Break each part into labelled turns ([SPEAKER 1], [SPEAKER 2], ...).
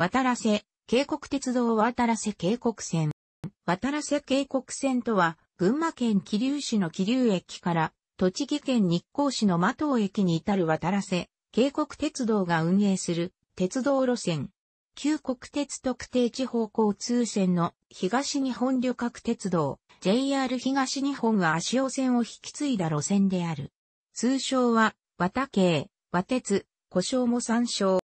[SPEAKER 1] 渡らせ、渓谷鉄道渡らせ渓谷線。渡らせ渓谷線とは、群馬県桐生市の桐生駅から、栃木県日光市の間藤駅に至る渡らせ、渓谷鉄道が運営する鉄道路線。旧国鉄特定地方交通線の東日本旅客鉄道 JR 東日本は足尾線を引き継いだ路線である。通称は、渡田系、和鉄、故障も参照。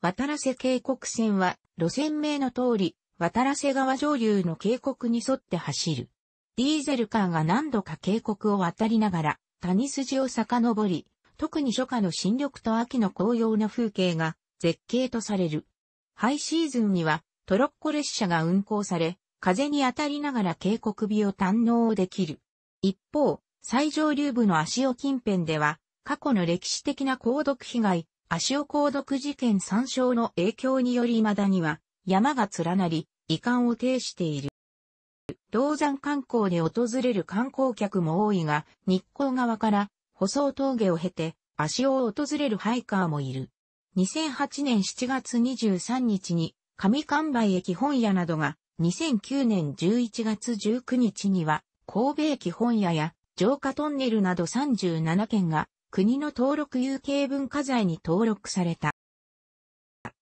[SPEAKER 1] 渡良瀬渓谷線は路線名の通り渡良瀬川上流の渓谷に沿って走る。ディーゼルカーが何度か渓谷を渡りながら谷筋を遡り、特に初夏の新緑と秋の紅葉の風景が絶景とされる。ハイシーズンにはトロッコ列車が運行され、風に当たりながら渓谷美を堪能できる。一方、最上流部の足尾近辺では、過去の歴史的な高毒被害、足尾鉱毒事件参照の影響により未だには山が連なり、遺憾を呈している。銅山観光で訪れる観光客も多いが、日光側から舗装峠を経て足尾を訪れるハイカーもいる。2008年7月23日に上関梅駅本屋などが2009年11月19日には神戸駅本屋や城下トンネルなど37件が国の登録有形文化財に登録された。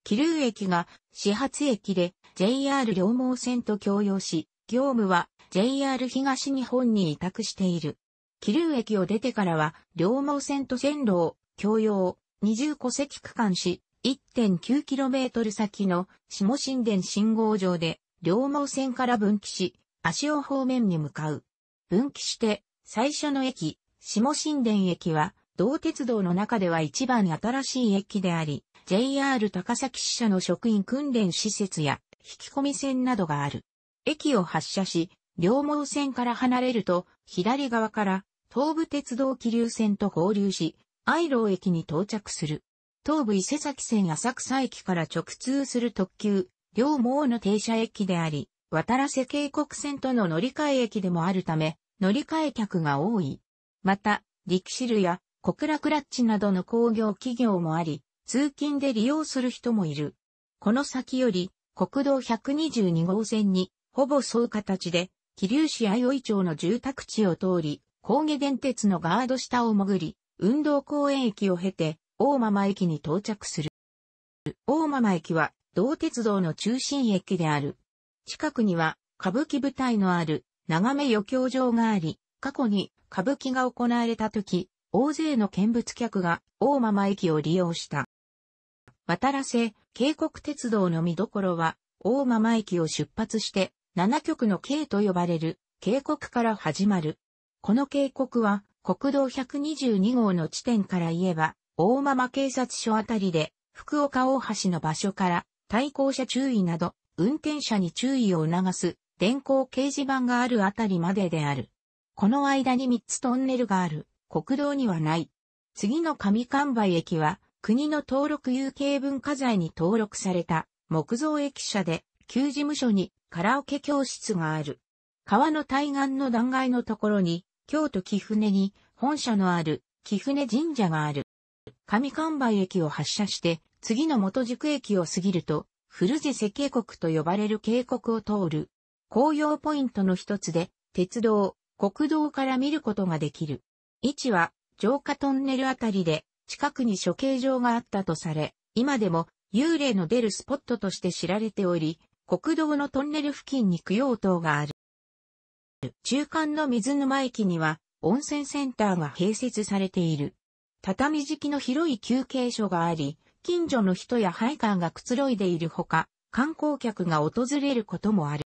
[SPEAKER 1] 桐生駅が始発駅で JR 両毛線と共用し、業務は JR 東日本に委託している。桐生駅を出てからは両毛線と線路を共用20戸籍区間し、1.9km 先の下神殿信号場で両毛線から分岐し、足尾方面に向かう。分岐して最初の駅、下神殿駅は同鉄道の中では一番新しい駅であり、JR 高崎支社の職員訓練施設や引き込み線などがある。駅を発車し、両毛線から離れると、左側から東武鉄道気流線と合流し、愛路駅に到着する。東武伊勢崎線浅草駅から直通する特急、両毛の停車駅であり、渡良瀬渓谷線との乗り換え駅でもあるため、乗り換え客が多い。また、力士ルや小倉クラッチなどの工業企業もあり、通勤で利用する人もいる。この先より、国道122号線に、ほぼそう形で、桐生市相生町の住宅地を通り、高下電鉄のガード下を潜り、運動公園駅を経て、大間駅に到着する。大間駅は、道鉄道の中心駅である。近くには、歌舞伎舞台のある、長め余興場があり、過去に歌舞伎が行われた時、大勢の見物客が大間駅を利用した。渡らせ、渓谷鉄道の見どころは、大間駅を出発して、7局の渓と呼ばれる渓谷から始まる。この渓谷は、国道122号の地点から言えば、大間警察署あたりで、福岡大橋の場所から、対向車注意など、運転者に注意を促す、電光掲示板があるあたりまでである。この間に3つトンネルがある。国道にはない。次の上神梅駅は、国の登録有形文化財に登録された木造駅舎で、旧事務所にカラオケ教室がある。川の対岸の断崖のところに、京都木船に本社のある木船神社がある。上神梅駅を発車して、次の元宿駅を過ぎると、古瀬瀬渓谷と呼ばれる渓谷を通る。紅葉ポイントの一つで、鉄道、国道から見ることができる。位置は浄化トンネルあたりで近くに処刑場があったとされ、今でも幽霊の出るスポットとして知られており、国道のトンネル付近に供養塔がある。中間の水沼駅には温泉センターが併設されている。畳敷きの広い休憩所があり、近所の人や配管がくつろいでいるほか、観光客が訪れることもある。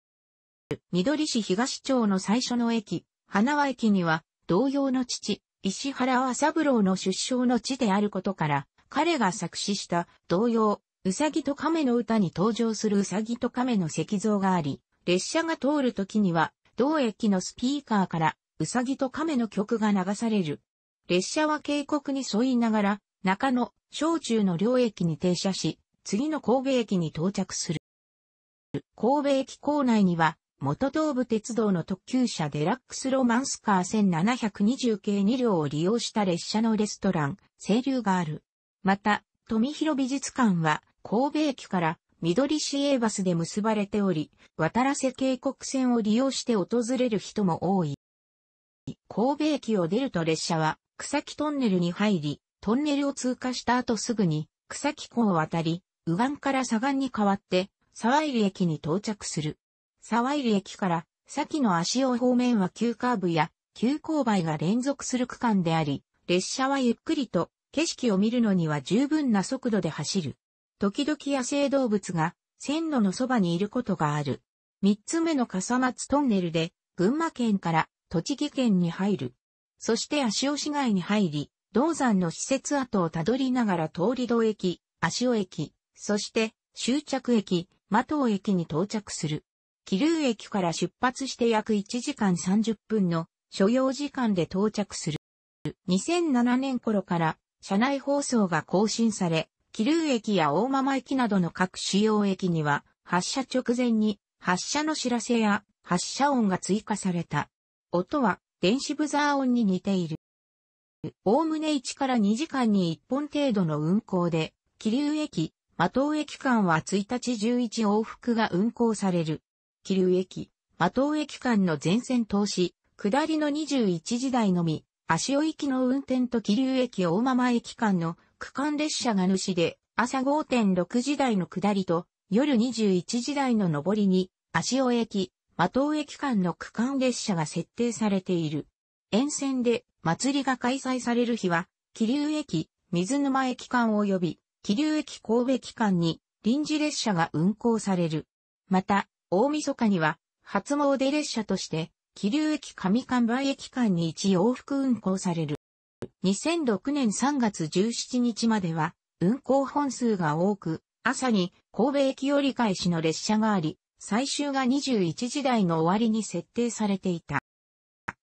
[SPEAKER 1] 緑市東町の最初の駅、花輪駅には同様の父、石原は三郎の出生の地であることから、彼が作詞した同様、うさぎと亀の歌に登場するうさぎと亀の石像があり、列車が通る時には、同駅のスピーカーからうさぎと亀の曲が流される。列車は渓谷に沿いながら、中野、小中の両駅に停車し、次の神戸駅に到着する。神戸駅構内には、元東武鉄道の特急車デラックスロマンスカー1720系2両を利用した列車のレストラン、清流がある。また、富広美術館は、神戸駅から緑市営バスで結ばれており、渡良瀬渓谷線を利用して訪れる人も多い。神戸駅を出ると列車は草木トンネルに入り、トンネルを通過した後すぐに草木湖を渡り、右岸から左岸に変わって沢入駅に到着する。沢入駅から先の足尾方面は急カーブや急勾配が連続する区間であり、列車はゆっくりと景色を見るのには十分な速度で走る。時々野生動物が線路のそばにいることがある。三つ目の笠松トンネルで群馬県から栃木県に入る。そして足尾市街に入り、銅山の施設跡をたどりながら通り戸駅、足尾駅、そして終着駅、的尾駅に到着する。桐生駅から出発して約1時間30分の所要時間で到着する。2007年頃から車内放送が更新され、桐生駅や大間駅などの各主要駅には発車直前に発車の知らせや発車音が追加された。音は電子ブザー音に似ている。おおむね1から2時間に1本程度の運行で、桐生駅、松尾駅間は1日11往復が運行される。桐生駅、的尾駅間の全線通し、下りの21時台のみ、足尾行きの運転と桐生駅大間駅間の区間列車が主で、朝5.6時台の下りと、夜21時台の上りに、足尾駅、的尾駅間の区間列車が設定されている。沿線で祭りが開催される日は、桐生駅、水沼駅間及び、桐生駅神戸駅間に臨時列車が運行される。また、大晦日には、初詣列車として、桐生駅上間売駅間に一往復運行される。2006年3月17日までは、運行本数が多く、朝に神戸駅折り返しの列車があり、最終が21時台の終わりに設定されていた。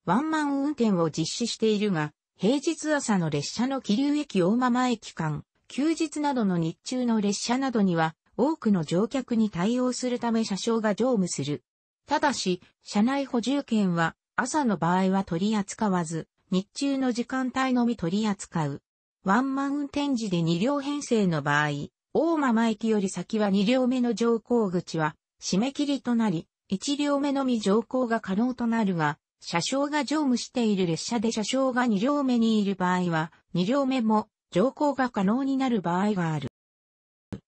[SPEAKER 1] ワンマン運転を実施しているが、平日朝の列車の桐生駅大間前駅間、休日などの日中の列車などには多くの乗客に対応するため車掌が乗務する。ただし、車内補充券は朝の場合は取り扱わず、日中の時間帯のみ取り扱う。ワンマン運転時で2両編成の場合、大間前駅より先は2両目の乗降口は締め切りとなり、1両目のみ乗降が可能となるが、車掌が乗務している列車で車掌が2両目にいる場合は、2両目も乗降が可能になる場合がある。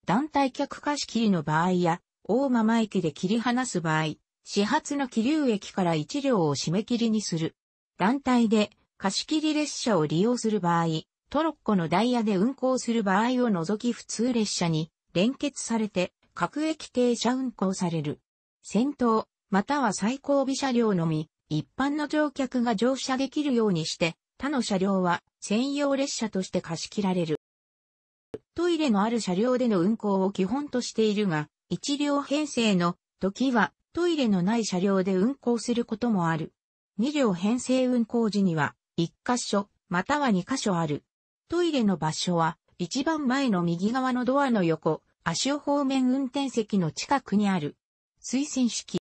[SPEAKER 1] 団体客貸し切りの場合や、大間間駅で切り離す場合、始発の気流駅から一両を締め切りにする。団体で貸し切り列車を利用する場合、トロッコのダイヤで運行する場合を除き普通列車に連結されて各駅停車運行される。先頭、または最後尾車両のみ、一般の乗客が乗車できるようにして、他の車両は専用列車として貸し切られる。トイレのある車両での運行を基本としているが、一両編成の時はトイレのない車両で運行することもある。二両編成運行時には一箇所または二箇所ある。トイレの場所は一番前の右側のドアの横、足尾方面運転席の近くにある。推薦式。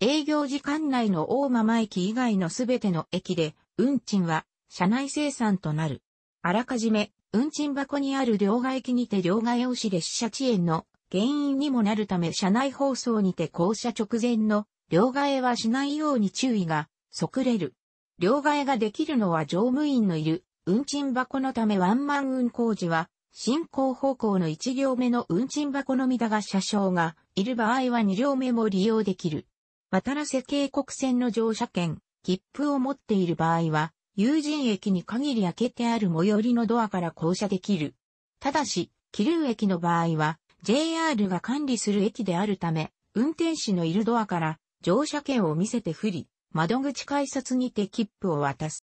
[SPEAKER 1] 営業時間内の大間駅以外のすべての駅で運賃は車内生産となる。あらかじめ運賃箱にある両替機にて両替をし列車遅延の原因にもなるため車内放送にて降車直前の両替はしないように注意が即れる。両替ができるのは乗務員のいる運賃箱のためワンマン運行時は進行方向の1両目の運賃箱のみだが車掌がいる場合は2両目も利用できる。渡良瀬渓谷線の乗車券、切符を持っている場合は、友人駅に限り開けてある最寄りのドアから降車できる。ただし、桐生駅の場合は、JR が管理する駅であるため、運転士のいるドアから乗車券を見せて振り、窓口改札にて切符を渡す。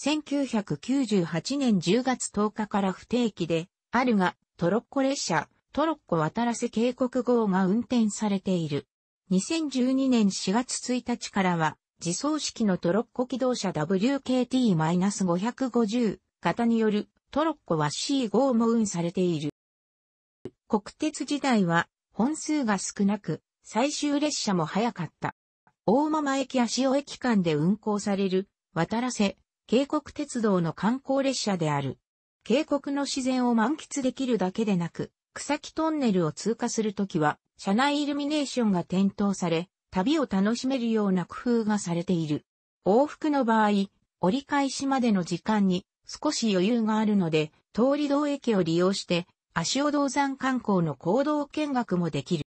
[SPEAKER 1] 1998年10月10日から不定期で、あるが、トロッコ列車、トロッコ渡らせ警告号が運転されている。2012年4月1日からは、自走式のトロッコ機動車 WKT-550 型によるトロッコは C5 も運されている。国鉄時代は本数が少なく、最終列車も早かった。大間駅や尾駅間で運行される、渡らせ、渓谷鉄道の観光列車である。渓谷の自然を満喫できるだけでなく、草木トンネルを通過するときは、車内イルミネーションが点灯され、旅を楽しめるような工夫がされている。往復の場合、折り返しまでの時間に少し余裕があるので、通り道駅を利用して、足尾道山観光の行動見学もできる。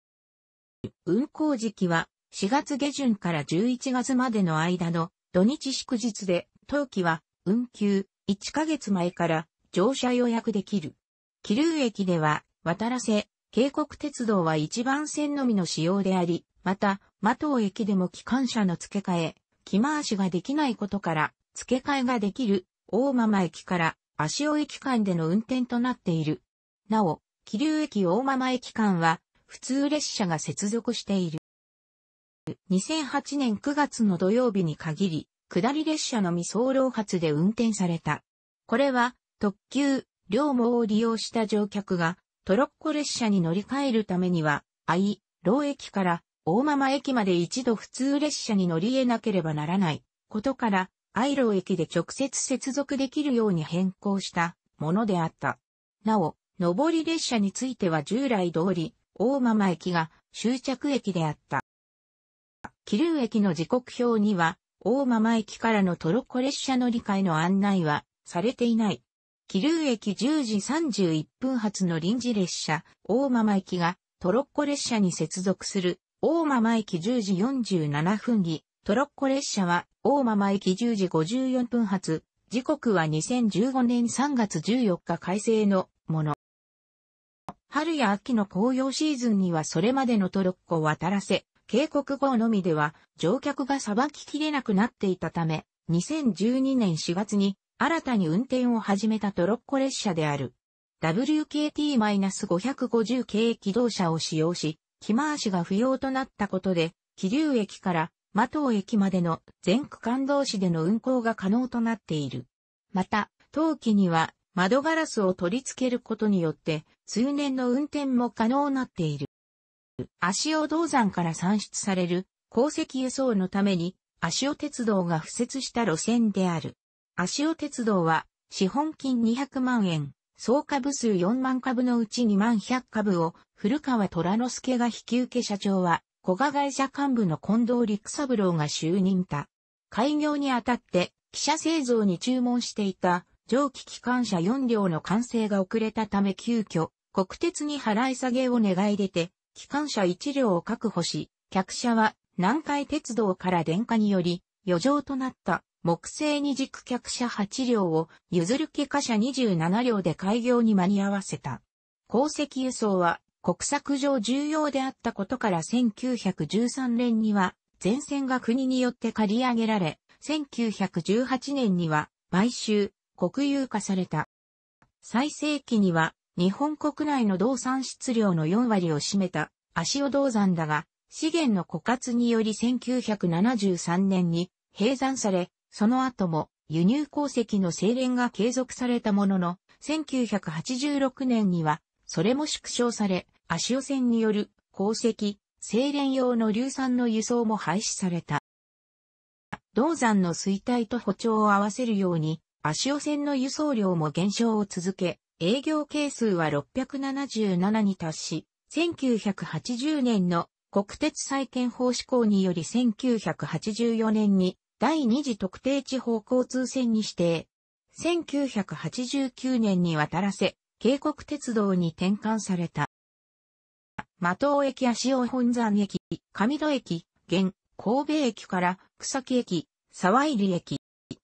[SPEAKER 1] 運行時期は4月下旬から11月までの間の土日祝日で、当期は運休1ヶ月前から乗車予約できる。桐生駅では渡らせ、渓谷鉄道は一番線のみの仕様であり、また、マトウ駅でも機関車の付け替え、着回しができないことから、付け替えができる、大間間駅から、足尾駅間での運転となっている。なお、桐生駅大間間駅間は、普通列車が接続している。2008年9月の土曜日に限り、下り列車の未走路発で運転された。これは、特急、両毛を利用した乗客が、トロッコ列車に乗り換えるためには、愛、老駅から大間駅まで一度普通列車に乗り得なければならないことから、愛路駅で直接接続できるように変更したものであった。なお、上り列車については従来通り、大間駅が終着駅であった。桐生駅の時刻表には、大間駅からのトロッコ列車乗り換えの案内はされていない。桐生駅10時31分発の臨時列車、大間駅がトロッコ列車に接続する大間前駅10時47分に、トロッコ列車は大間前駅10時54分発、時刻は2015年3月14日改正のもの。春や秋の紅葉シーズンにはそれまでのトロッコを渡らせ、警告号のみでは乗客がさばききれなくなっていたため、2012年4月に新たに運転を始めたトロッコ列車である。WKT-550 系機動車を使用し、木回しが不要となったことで、桐生駅から麻藤駅までの全区間同士での運行が可能となっている。また、冬季には窓ガラスを取り付けることによって、通年の運転も可能になっている。足尾銅山から産出される鉱石輸送のために、足尾鉄道が敷設した路線である。足尾鉄道は、資本金200万円、総株数4万株のうち2万100株を古川虎之助が引き受け社長は、古賀会社幹部の近藤陸三郎が就任た。開業にあたって、記者製造に注文していた蒸気機関車4両の完成が遅れたため急遽、国鉄に払い下げを願い出て、機関車1両を確保し、客車は南海鉄道から電化により余剰となった木製二軸客車8両を譲る気貨車27両で開業に間に合わせた。鉱石輸送は国策上重要であったことから1913年には前線が国によって借り上げられ、1918年には買収、国有化された。最盛期には日本国内の動産質量の4割を占めた足尾銅山だが、資源の枯渇により1973年に閉山され、その後も輸入鉱石の精錬が継続されたものの、1986年には、それも縮小され、足尾線による鉱石、精錬用の硫酸の輸送も廃止された。銅山の衰退と補調を合わせるように、足尾線の輸送量も減少を続け、営業係数は677に達し、1980年の国鉄再建法施行により1984年に第二次特定地方交通線に指定。1989年に渡らせ、渓谷鉄道に転換された。的尾駅や尾本山駅、上戸駅、現、神戸駅から草木駅、沢入駅、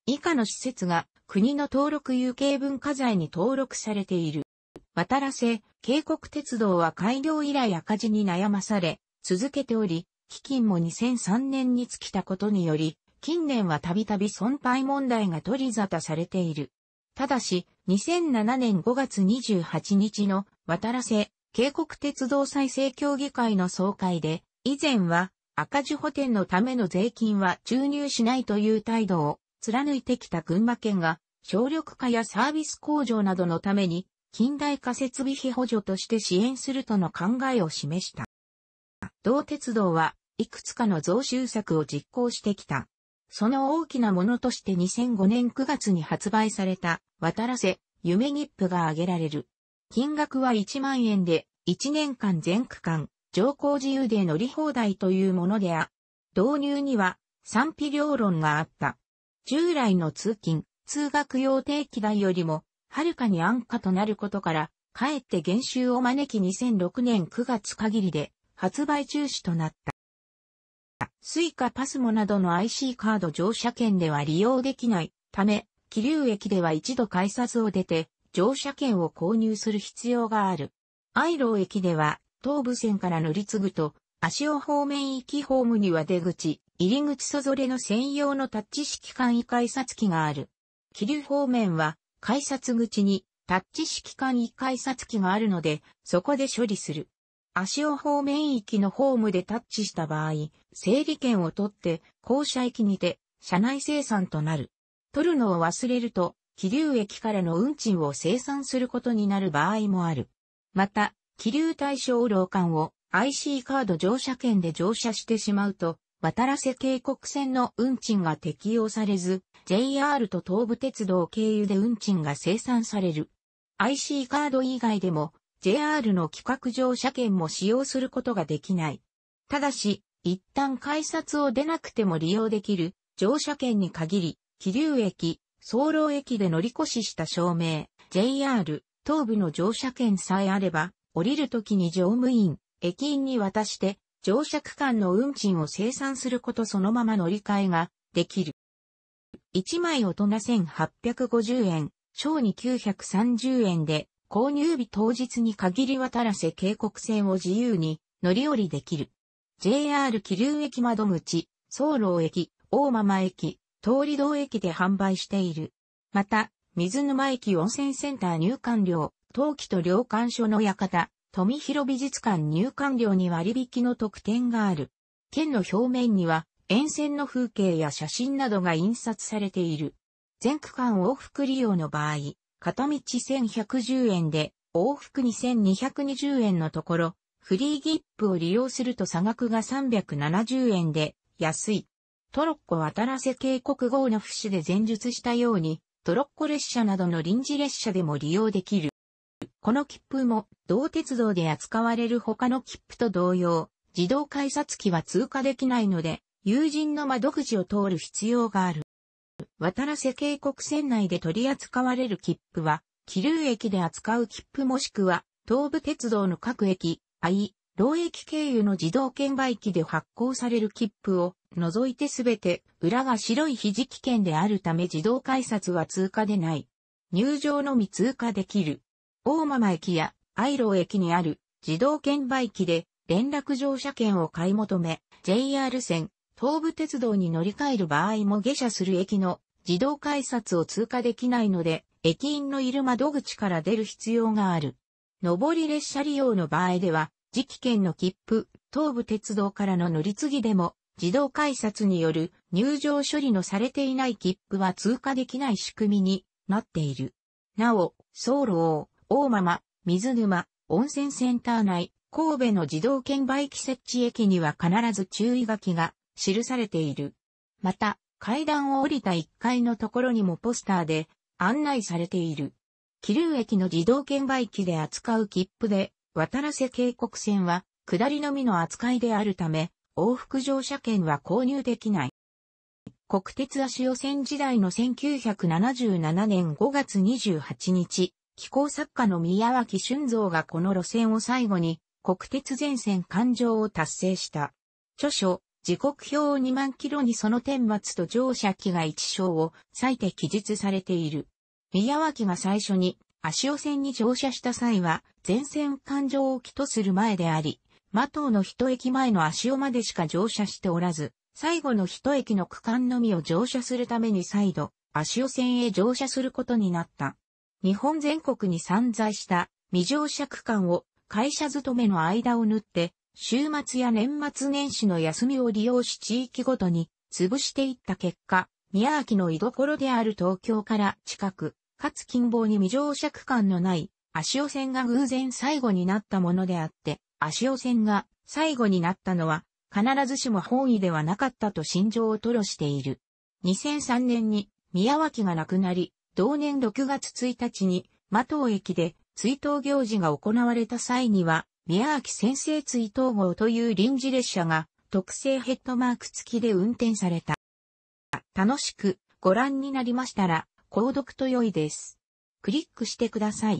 [SPEAKER 1] 以下の施設が国の登録有形文化財に登録されている。渡らせ、渓谷鉄道は開業以来赤字に悩まされ、続けており、基金も2003年に尽きたことにより、近年はたびたび損廃問題が取り沙汰されている。ただし、2007年5月28日の渡らせ、渓谷鉄道再生協議会の総会で、以前は赤字補填のための税金は注入しないという態度を貫いてきた群馬県が、省力化やサービス向上などのために、近代化設備費補助として支援するとの考えを示した。同鉄道は、いくつかの増収策を実行してきた。その大きなものとして2005年9月に発売された、渡らせ、夢日プが挙げられる。金額は1万円で、1年間全区間、乗降自由で乗り放題というものであ。導入には、賛否両論があった。従来の通勤、通学用定期代よりも、はるかに安価となることから、かえって減収を招き2006年9月限りで、発売中止となった。スイカパスモなどの IC カード乗車券では利用できないため、気流駅では一度改札を出て乗車券を購入する必要がある。アイロー駅では東武線から乗り継ぐと、足尾方面行きホームには出口、入り口そぞれの専用のタッチ式簡易改札機がある。気流方面は改札口にタッチ式簡易改札機があるので、そこで処理する。足尾方面域のホームでタッチした場合、整理券を取って、降車駅にて、車内生産となる。取るのを忘れると、気流駅からの運賃を生産することになる場合もある。また、気流対象老館を IC カード乗車券で乗車してしまうと、渡らせ渓谷線の運賃が適用されず、JR と東武鉄道経由で運賃が生産される。IC カード以外でも、JR の企画乗車券も使用することができない。ただし、一旦改札を出なくても利用できる乗車券に限り、気流駅、総路駅で乗り越しした証明、JR、東部の乗車券さえあれば、降りるときに乗務員、駅員に渡して、乗車区間の運賃を生産することそのまま乗り換えができる。1枚大人1850円、小に930円で、購入日当日に限り渡らせ渓谷線を自由に乗り降りできる。JR 桐生駅窓口、走路駅、大間間駅、通り道駅で販売している。また、水沼駅温泉センター入館料、陶器と領館所の館、富広美術館入館料に割引の特典がある。県の表面には、沿線の風景や写真などが印刷されている。全区間往復利用の場合、片道1110円で、往復2220円のところ、フリーギップを利用すると差額が370円で、安い。トロッコ渡らせ渓谷号の節で前述したように、トロッコ列車などの臨時列車でも利用できる。この切符も、同鉄道で扱われる他の切符と同様、自動改札機は通過できないので、友人の窓口を通る必要がある。渡良瀬渓谷線内で取り扱われる切符は、気流駅で扱う切符もしくは、東武鉄道の各駅、愛、老駅経由の自動券売機で発行される切符を除いてすべて裏が白いひじき券であるため自動改札は通過でない。入場のみ通過できる。大間駅や愛老駅にある自動券売機で連絡乗車券を買い求め、JR 線、東武鉄道に乗り換える場合も下車する駅の自動改札を通過できないので、駅員のいる窓口から出る必要がある。上り列車利用の場合では、時期券の切符、東武鉄道からの乗り継ぎでも、自動改札による入場処理のされていない切符は通過できない仕組みになっている。なお、ソウル王、間間水沼、温泉センター内、神戸の自動券売機設置駅には必ず注意書きが記されている。また、階段を降りた1階のところにもポスターで案内されている。桐生駅の自動券売機で扱う切符で、渡らせ渓谷線は下りのみの扱いであるため、往復乗車券は購入できない。国鉄足予線時代の1977年5月28日、気候作家の宮脇俊造がこの路線を最後に国鉄全線環状を達成した。著書、時刻表を2万キロにその天末と乗車機が一章を割いて記述されている。宮脇が最初に足尾線に乗車した際は、全線環状を起とする前であり、マトウの一駅前の足尾までしか乗車しておらず、最後の一駅の区間のみを乗車するために再度、足尾線へ乗車することになった。日本全国に散在した未乗車区間を会社勤めの間を縫って週末や年末年始の休みを利用し地域ごとに潰していった結果、宮脇の居所である東京から近く、かつ近傍に未乗車区間のない足尾線が偶然最後になったものであって、足尾線が最後になったのは必ずしも本意ではなかったと心情を吐露している。2003年に宮脇が亡くなり、同年6月1日に、マト駅で追悼行事が行われた際には、宮脇先生追悼号という臨時列車が特製ヘッドマーク付きで運転された。楽しくご覧になりましたら、購読と良いです。クリックしてください。